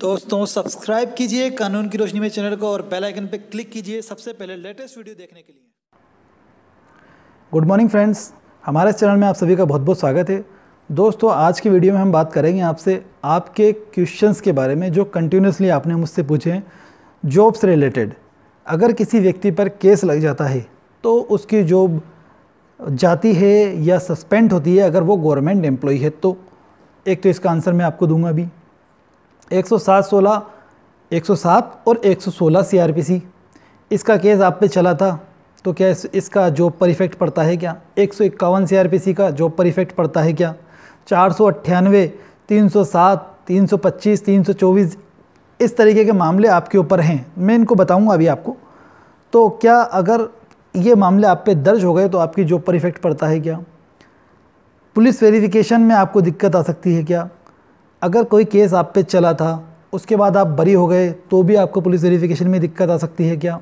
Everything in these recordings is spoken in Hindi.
दोस्तों सब्सक्राइब कीजिए कानून की रोशनी में चैनल को और बेल आइकन पर क्लिक कीजिए सबसे पहले लेटेस्ट वीडियो देखने के लिए गुड मॉर्निंग फ्रेंड्स हमारे चैनल में आप सभी का बहुत बहुत स्वागत है दोस्तों आज की वीडियो में हम बात करेंगे आपसे आपके क्वेश्चंस के बारे में जो कंटिन्यूसली आपने मुझसे पूछे हैं जॉब से रिलेटेड अगर किसी व्यक्ति पर केस लग जाता है तो उसकी जॉब जाती है या सस्पेंड होती है अगर वो गवर्नमेंट एम्प्लॉई है तो एक तो इसका आंसर मैं आपको दूंगा अभी एक सौ सात सोलह एक सौ सात और एक सौ सोलह सी आर पी सी इसका केस आप पे चला था तो क्या इस, इसका जॉब पर इफेक्ट पड़ता है क्या एक सौ इक्यावन सी आर पी सी का जॉब पर इफेक्ट पड़ता है क्या चार सौ अट्ठानवे तीन सौ सात तीन सौ पच्चीस तीन सौ चौबीस इस तरीके के मामले आपके ऊपर हैं मैं इनको बताऊंगा अभी आपको तो क्या अगर ये मामले आप पे दर्ज हो गए तो आपकी जॉब पर इफेक्ट पड़ता है क्या पुलिस वेरिफिकेशन में आपको दिक्कत आ सकती है क्या अगर कोई केस आप पे चला था उसके बाद आप बरी हो गए तो भी आपको पुलिस वेरिफिकेशन में दिक्कत आ सकती है क्या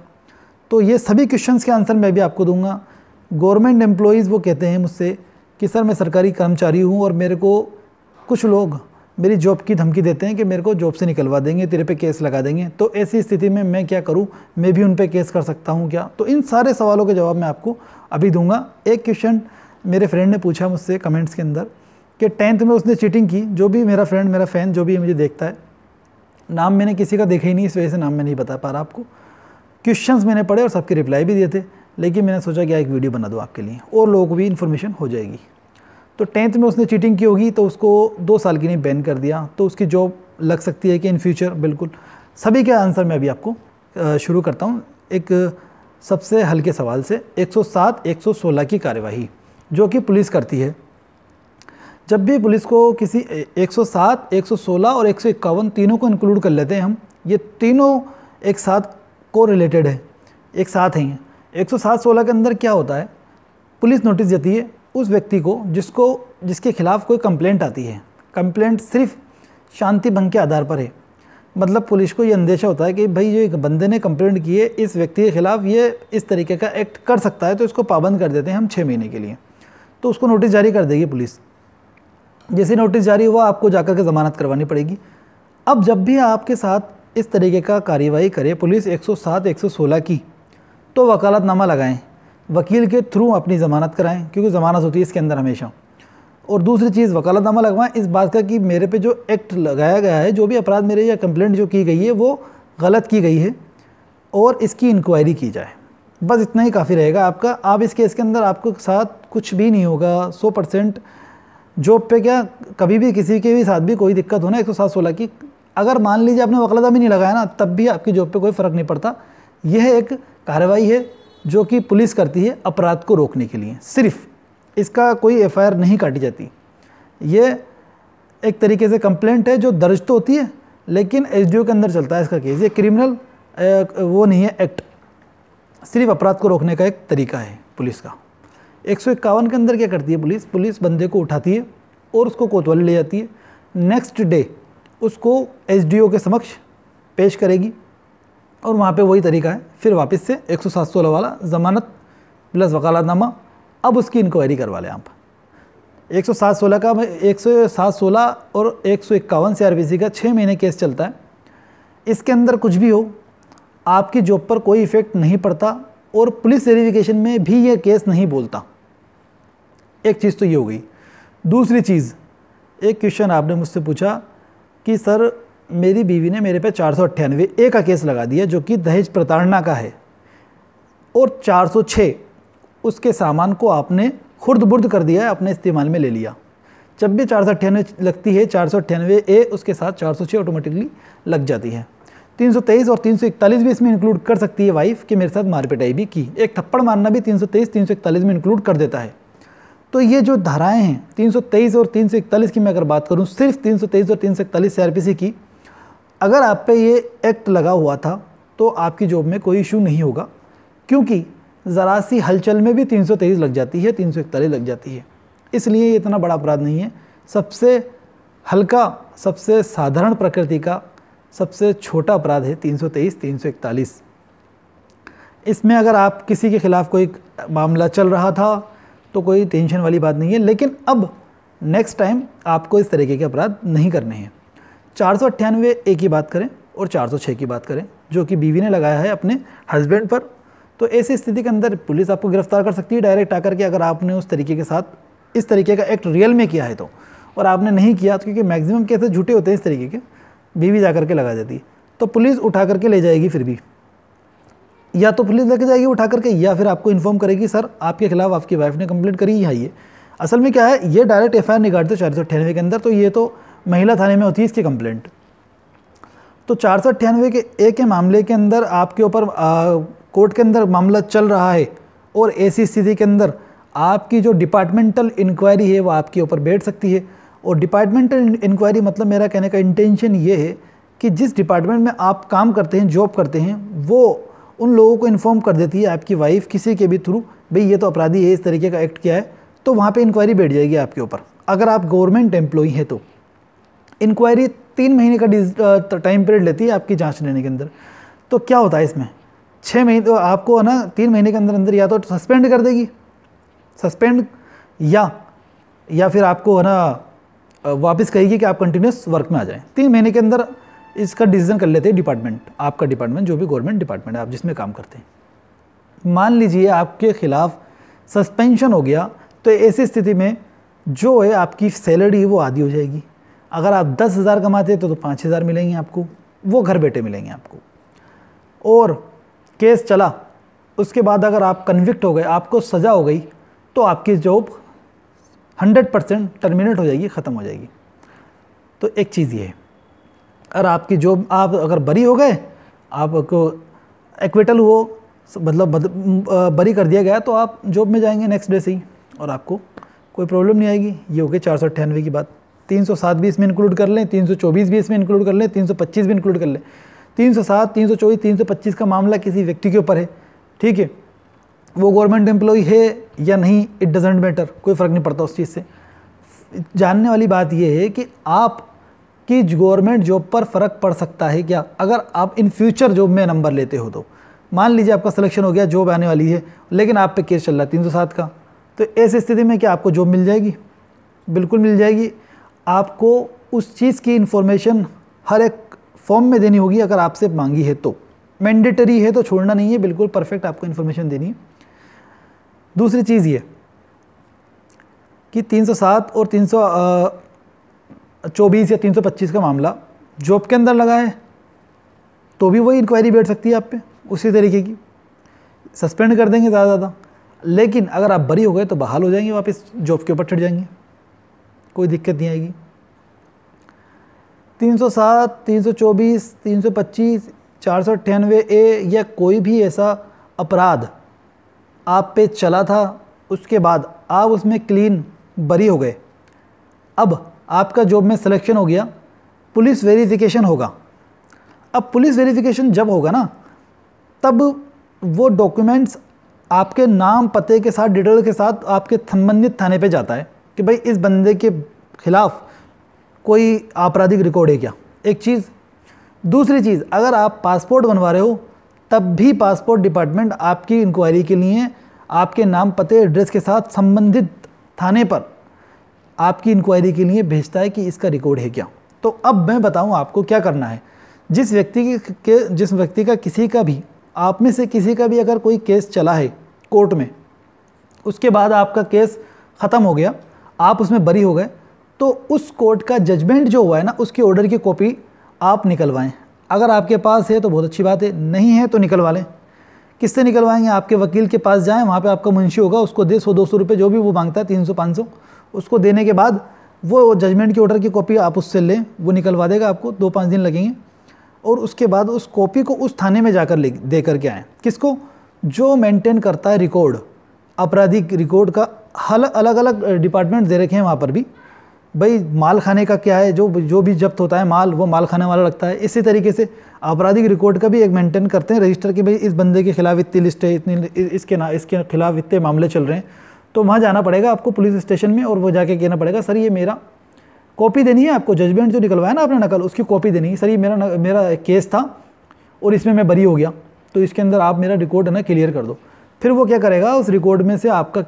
तो ये सभी क्वेश्चंस के आंसर मैं भी आपको दूंगा गवर्नमेंट एम्प्लॉज़ वो कहते हैं मुझसे कि सर मैं सरकारी कर्मचारी हूँ और मेरे को कुछ लोग मेरी जॉब की धमकी देते हैं कि मेरे को जॉब से निकलवा देंगे तेरे पे केस लगा देंगे तो ऐसी स्थिति में मैं क्या करूँ मैं भी उन पे केस कर सकता हूँ क्या तो इन सारे सवालों के जवाब मैं आपको अभी दूंगा एक क्वेश्चन मेरे फ्रेंड ने पूछा मुझसे कमेंट्स के अंदर कि टेंथ में उसने चीटिंग की जो भी मेरा फ्रेंड मेरा फ़ैन जो भी मुझे देखता है नाम मैंने किसी का देखा ही नहीं इस वजह से नाम मैं नहीं बता पा रहा आपको क्वेश्चंस मैंने पढ़े और सबके रिप्लाई भी दिए थे लेकिन मैंने सोचा कि एक वीडियो बना दूँ आपके लिए और लोगों को भी इन्फॉर्मेशन हो जाएगी तो टेंथ में उसने चीटिंग की होगी तो उसको दो साल के लिए बैन कर दिया तो उसकी जॉब लग सकती है कि इन फ्यूचर बिल्कुल सभी के आंसर मैं अभी आपको शुरू करता हूँ एक सबसे हल्के सवाल से 107 116 की कार्यवाही जो कि पुलिस करती है जब भी पुलिस को किसी 107, 116 और एक तीनों को इंक्लूड कर लेते हैं हम ये तीनों एक साथ को रिलेटेड है एक साथ हैं एक सौ सात सोलह के अंदर क्या होता है पुलिस नोटिस देती है उस व्यक्ति को जिसको जिसके खिलाफ कोई कंप्लेंट आती है कंप्लेंट सिर्फ शांति भंग के आधार पर है मतलब पुलिस को ये अंदेशा होता है कि भाई जो एक बंदे ने कंप्लेंट की है इस व्यक्ति के खिलाफ ये इस तरीके का एक्ट कर सकता है तो इसको पाबंद कर देते हैं हम छः महीने के लिए तो उसको नोटिस जारी कर देगी पुलिस जैसे नोटिस जारी हुआ आपको जाकर के ज़मानत करवानी पड़ेगी अब जब भी आपके साथ इस तरीके का कार्यवाही करे पुलिस 107 116 की तो वकालतनामा लगाएं वकील के थ्रू अपनी ज़मानत कराएं क्योंकि ज़मानत होती है इसके अंदर हमेशा और दूसरी चीज़ वकालतनामा लगवाएं इस बात का कि मेरे पे जो एक्ट लगाया गया है जो भी अपराध मेरे या कंप्लेंट जो की गई है वो गलत की गई है और इसकी इंक्वायरी की जाए बस इतना ही काफ़ी रहेगा आपका आप इस केस के अंदर आपके साथ कुछ भी नहीं होगा सौ परसेंट जॉब पे क्या कभी भी किसी के भी साथ भी कोई दिक्कत होना एक सौ सात सोलह की अगर मान लीजिए आपने वकलदा भी नहीं लगाया ना तब भी आपकी जॉब पे कोई फ़र्क नहीं पड़ता यह एक कार्रवाई है जो कि पुलिस करती है अपराध को रोकने के लिए सिर्फ इसका कोई एफ नहीं काटी जाती ये एक तरीके से कंप्लेंट है जो दर्ज तो होती है लेकिन एस के अंदर चलता है इसका केस ये क्रिमिनल वो नहीं है एक्ट सिर्फ अपराध को रोकने का एक तरीका है पुलिस का एक के अंदर क्या करती है पुलिस पुलिस बंदे को उठाती है और उसको कोतवाली ले जाती है नेक्स्ट डे उसको ओ के समक्ष पेश करेगी और वहाँ पे वही तरीका है फिर वापस से एक सौ सात सोलह वाला ज़मानत प्लस वकालतनामा अब उसकी इंक्वायरी करवा लें आप एक सौ सात सोलह का एक सौ सात सोलह और एक सौ इक्यावन सी आर पी सी का छः महीने केस चलता है इसके अंदर कुछ भी हो आपकी जॉब पर कोई इफ़ेक्ट नहीं पड़ता और पुलिस वेरिफिकेशन में भी ये केस नहीं बोलता एक चीज़ तो ये हो गई दूसरी चीज़ एक क्वेश्चन आपने मुझसे पूछा कि सर मेरी बीवी ने मेरे पे चार सौ अट्ठानवे ए का केस लगा दिया जो कि दहेज प्रताड़ना का है और 406 उसके सामान को आपने खुर्द बुर्द कर दिया है अपने इस्तेमाल में ले लिया जब भी चार सौ अट्ठानवे लगती है चार सौ अट्ठानवे ए उसके साथ चार सौ छः ऑटोमेटिकली लग जाती है तीन सौ तेईस और तीन सौ इकतालीस भी इसमें इंक्लूड कर सकती है वाइफ कि मेरे साथ मारपिटाई भी की एक थप्पड़ मारना भी तीन सौ तेईस तीन सौ इकतालीस में इंक्लूड कर देता है तो ये जो धाराएं हैं 323 और 341 की मैं अगर बात करूं सिर्फ 323 और 341 सीआरपीसी की अगर आप पे ये एक्ट लगा हुआ था तो आपकी जॉब में कोई इशू नहीं होगा क्योंकि ज़रा सी हलचल में भी 323 लग जाती है 341 लग जाती है इसलिए ये इतना बड़ा अपराध नहीं है सबसे हल्का सबसे साधारण प्रकृति का सबसे छोटा अपराध है तीन सौ इसमें अगर आप किसी के खिलाफ कोई मामला चल रहा था तो कोई टेंशन वाली बात नहीं है लेकिन अब नेक्स्ट टाइम आपको इस तरीके के अपराध नहीं करने हैं चार सौ अट्ठानवे ए की बात करें और चार सौ छः की बात करें जो कि बीवी ने लगाया है अपने हस्बैंड पर तो ऐसी स्थिति के अंदर पुलिस आपको गिरफ्तार कर सकती है डायरेक्ट आकर के अगर आपने उस तरीके के साथ इस तरीके का एक्ट रियल में किया है तो और आपने नहीं किया तो क्योंकि मैक्सिमम कैसे झूठे होते हैं इस तरीके के बीवी जा करके लगा देती है तो पुलिस उठा करके ले जाएगी फिर भी या तो पुलिस लेके जाएगी उठा करके या फिर आपको इन्फॉर्म करेगी सर आपके खिलाफ आपकी वाइफ ने कंप्लेंट करी या ये असल में क्या है ये डायरेक्ट एफ आई आर काटते चार सौ के अंदर तो ये तो महिला थाने में होती है इसकी कंप्लेंट तो चार सौ के ए के मामले के अंदर आपके ऊपर कोर्ट के अंदर मामला चल रहा है और ऐसी स्थिति के अंदर आपकी जो डिपार्टमेंटल इंक्वायरी है वो आपके ऊपर बैठ सकती है और डिपार्टमेंटल इंक्वायरी मतलब मेरा कहने का इंटेंशन ये है कि जिस डिपार्टमेंट में आप काम करते हैं जॉब करते हैं वो उन लोगों को इन्फॉर्म कर देती है आपकी वाइफ किसी के भी थ्रू भाई ये तो अपराधी है इस तरीके का एक्ट किया है तो वहाँ पे इंक्वायरी बैठ जाएगी आपके ऊपर अगर आप गवर्नमेंट एम्प्लॉई हैं तो इंक्वायरी तीन महीने का टाइम पीरियड लेती है आपकी जाँच लेने के अंदर तो क्या होता है इसमें छः महीने तो आपको ना तीन महीने के अंदर अंदर या तो सस्पेंड कर देगी सस्पेंड या या फिर आपको है ना वापस कहेगी कि आप कंटिन्यूस वर्क में आ जाएं तीन महीने के अंदर इसका डिसीजन कर लेते हैं डिपार्टमेंट आपका डिपार्टमेंट जो भी गवर्नमेंट डिपार्टमेंट है आप जिसमें काम करते हैं मान लीजिए आपके खिलाफ सस्पेंशन हो गया तो ऐसी स्थिति में जो है आपकी सैलरी वो आधी हो जाएगी अगर आप दस हज़ार कमाते हैं तो, तो पाँच हज़ार मिलेंगे आपको वो घर बैठे मिलेंगे आपको और केस चला उसके बाद अगर आप कन्विक्ट हो गए आपको सज़ा हो गई तो आपकी जॉब हंड्रेड परसेंट टर्मिनेट हो जाएगी ख़त्म हो जाएगी तो एक चीज़ ये है और आपकी जो आप अगर बरी हो गए आपको एक्विटल हो मतलब बरी कर दिया गया तो आप जॉब में जाएंगे नेक्स्ट डे से ही और आपको कोई प्रॉब्लम नहीं आएगी ये हो गई चार सौ अट्ठानवे की बात तीन सौ सात भी इसमें इंक्लूड कर लें तीन सौ चौबीस भी इसमें इंक्लूड कर लें तीन सौ पच्चीस भी इंक्लूड कर लें तीन सौ सात तीन सौ चौबीस तीन सौ पच्चीस का मामला किसी व्यक्ति के ऊपर है ठीक है वो गवर्नमेंट एम्प्लॉई है या नहीं इट डजेंट मैटर कोई फ़र्क नहीं पड़ता उस चीज़ से जानने वाली बात यह है कि आप कि गवर्नमेंट जॉब पर फ़र्क पड़ सकता है क्या अगर आप इन फ्यूचर जॉब में नंबर लेते हो तो मान लीजिए आपका सिलेक्शन हो गया जॉब आने वाली है लेकिन आप पे केस चल रहा है तीन सौ सात का तो ऐसी स्थिति में क्या आपको जॉब मिल जाएगी बिल्कुल मिल जाएगी आपको उस चीज़ की इन्फॉर्मेशन हर एक फॉर्म में देनी होगी अगर आपसे मांगी है तो मैंडेटरी है तो छोड़ना नहीं है बिल्कुल परफेक्ट आपको इन्फॉर्मेशन देनी है दूसरी चीज़ ये कि 307 और सौ चौबीस या तीन सौ पच्चीस का मामला जॉब के अंदर लगा है तो भी वही इंक्वायरी बैठ सकती है आप पे उसी तरीके की सस्पेंड कर देंगे ज़्यादा ज़्यादा लेकिन अगर आप बरी हो गए तो बहाल हो जाएंगे वापस जॉब के ऊपर चढ़ जाएंगे कोई दिक्कत नहीं आएगी 307, 324, 325, अट्ठानवे ए या कोई भी ऐसा अपराध आप पे चला था उसके बाद आप उसमें क्लीन बरी हो गए अब आपका जॉब में सिलेक्शन हो गया पुलिस वेरिफिकेशन होगा अब पुलिस वेरिफिकेशन जब होगा ना तब वो डॉक्यूमेंट्स आपके नाम पते के साथ डिटेल के साथ आपके संबंधित थाने पे जाता है कि भाई इस बंदे के खिलाफ कोई आपराधिक रिकॉर्ड है क्या एक चीज़ दूसरी चीज़ अगर आप पासपोर्ट बनवा रहे हो तब भी पासपोर्ट डिपार्टमेंट आपकी इंक्वायरी के लिए आपके नाम पते एड्रेस के साथ संबंधित थाने पर आपकी इंक्वायरी के लिए भेजता है कि इसका रिकॉर्ड है क्या तो अब मैं बताऊँ आपको क्या करना है जिस व्यक्ति के जिस व्यक्ति का किसी का भी आप में से किसी का भी अगर कोई केस चला है कोर्ट में उसके बाद आपका केस ख़त्म हो गया आप उसमें बरी हो गए तो उस कोर्ट का जजमेंट जो हुआ है ना उसके ऑर्डर की कॉपी आप निकलवाएं अगर आपके पास है तो बहुत अच्छी बात है नहीं है तो निकलवा लें किससे निकलवाएंगे आपके वकील के पास जाएं वहाँ पे आपका मुंशी होगा उसको दे सौ दो सौ रुपये जो भी वो मांगता है तीन सौ पाँच सौ उसको देने के बाद वो जजमेंट के ऑर्डर की कॉपी आप उससे लें वो निकलवा देगा आपको दो पाँच दिन लगेंगे और उसके बाद उस कॉपी को उस थाने में जाकर ले दे करके आएँ किसको जो मेंटेन करता है रिकॉर्ड आपराधिक रिकॉर्ड का हल अलग अलग डिपार्टमेंट दे रखे हैं वहाँ पर भी भाई माल खाने का क्या है जो जो भी जब्त होता है माल वो माल खाने वाला लगता है इसी तरीके से आपराधिक रिकॉर्ड का भी एक मेंटेन करते हैं रजिस्टर के भाई इस बंदे के खिलाफ इतनी लिस्ट है इतनी इसके ना इसके खिलाफ इतने मामले चल रहे हैं तो वहाँ जाना पड़ेगा आपको पुलिस स्टेशन में और वो जाके कहना पड़ेगा सर ये मेरा कॉपी देनी है आपको जजमेंट जो निकलवाया ना आपने नकल उसकी कॉपी देनी है सर ये मेरा न, मेरा केस था और इसमें मैं बरी हो गया तो इसके अंदर आप मेरा रिकॉर्ड है ना क्लियर कर दो फिर वो क्या करेगा उस रिकॉर्ड में से आपका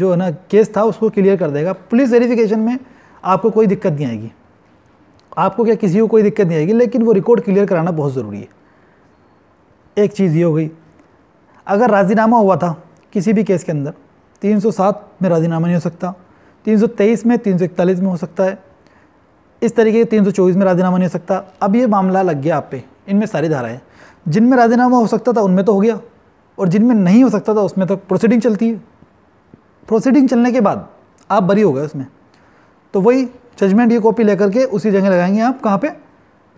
जो है ना केस था उसको क्लियर कर देगा पुलिस वेरिफिकेशन में आपको कोई दिक्कत नहीं आएगी आपको क्या किसी को कोई दिक्कत नहीं आएगी लेकिन वो रिकॉर्ड क्लियर कराना बहुत ज़रूरी है एक चीज़ ये हो गई अगर राजीनामा हुआ था किसी भी केस के अंदर 307 में राजीनामा नहीं हो सकता 323 में 341 में हो सकता है इस तरीके के 324 में राजीनामा नहीं हो सकता अब ये मामला लग गया आप पे इनमें सारी धाराएं जिनमें राजीनामा हो सकता था उनमें तो हो गया और जिनमें नहीं हो सकता था उसमें तो प्रोसीडिंग चलती है प्रोसीडिंग चलने के बाद आप बरी हो गए उसमें तो वही जजमेंट ये कॉपी लेकर के उसी जगह लगाएंगे आप कहाँ पे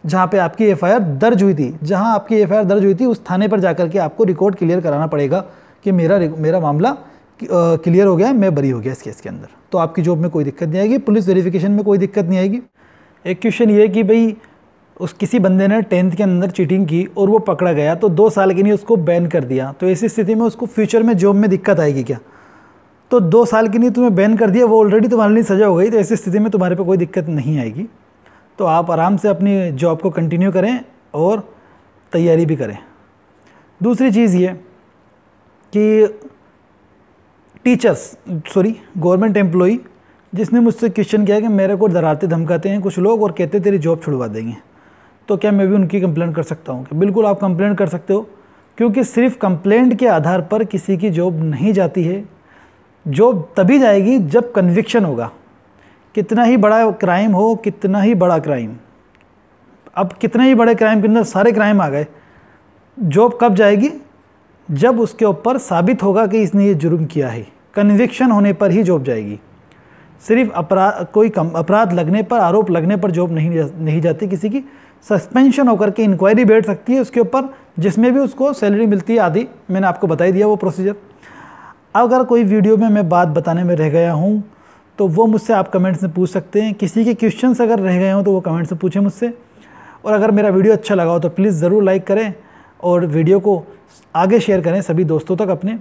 जहाँ पे आपकी एफआईआर दर्ज हुई थी जहाँ आपकी एफआईआर दर्ज हुई थी उस थाने पर जाकर के आपको रिकॉर्ड क्लियर कराना पड़ेगा कि मेरा मेरा मामला क्लियर हो गया मैं बरी हो गया इस केस के अंदर तो आपकी जॉब में कोई दिक्कत नहीं आएगी पुलिस वेरिफिकेशन में कोई दिक्कत नहीं आएगी एक क्वेश्चन ये कि भाई उस किसी बंदे ने टेंथ के अंदर चीटिंग की और वो पकड़ा गया तो दो साल के लिए उसको बैन कर दिया तो ऐसी स्थिति में उसको फ्यूचर में जॉब में दिक्कत आएगी क्या तो दो साल के लिए तुम्हें बैन कर दिया वो ऑलरेडी तुम्हारे लिए सजा हो गई तो ऐसी स्थिति में तुम्हारे पे कोई दिक्कत नहीं आएगी तो आप आराम से अपनी जॉब को कंटिन्यू करें और तैयारी भी करें दूसरी चीज़ ये कि टीचर्स सॉरी गवर्नमेंट एम्प्लॉई जिसने मुझसे क्वेश्चन किया कि मेरे को डराते धमकाते हैं कुछ लोग और कहते तेरी जॉब छुड़वा देंगे तो क्या मैं भी उनकी कंप्लेंट कर सकता हूँ बिल्कुल आप कंप्लेंट कर सकते हो क्योंकि सिर्फ कंप्लेंट के आधार पर किसी की जॉब नहीं जाती है जॉब तभी जाएगी जब कन्विक्शन होगा कितना ही बड़ा क्राइम हो कितना ही बड़ा क्राइम अब कितने ही बड़े क्राइम के अंदर सारे क्राइम आ गए जॉब कब जाएगी जब उसके ऊपर साबित होगा कि इसने ये जुर्म किया है कन्विक्शन होने पर ही जॉब जाएगी सिर्फ अपराध कोई कम अपराध लगने पर आरोप लगने पर जॉब नहीं जा, नहीं जाती किसी की सस्पेंशन होकर के इंक्वायरी बैठ सकती है उसके ऊपर जिसमें भी उसको सैलरी मिलती है आदि मैंने आपको बताई दिया वो प्रोसीजर अगर कोई वीडियो में मैं बात बताने में रह गया हूँ तो वो मुझसे आप कमेंट्स में पूछ सकते हैं किसी के क्वेश्चन अगर रह गए हों तो वो कमेंट्स में पूछें मुझसे और अगर मेरा वीडियो अच्छा लगा हो तो प्लीज़ ज़रूर लाइक करें और वीडियो को आगे शेयर करें सभी दोस्तों तक अपने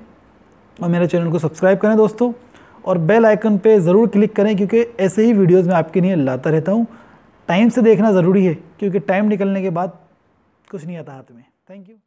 और मेरे चैनल को सब्सक्राइब करें दोस्तों और बेल आइकन पे ज़रूर क्लिक करें क्योंकि ऐसे ही वीडियोज़ मैं आपके लिए लाता रहता हूँ टाइम से देखना ज़रूरी है क्योंकि टाइम निकलने के बाद कुछ नहीं आता हाथ में थैंक यू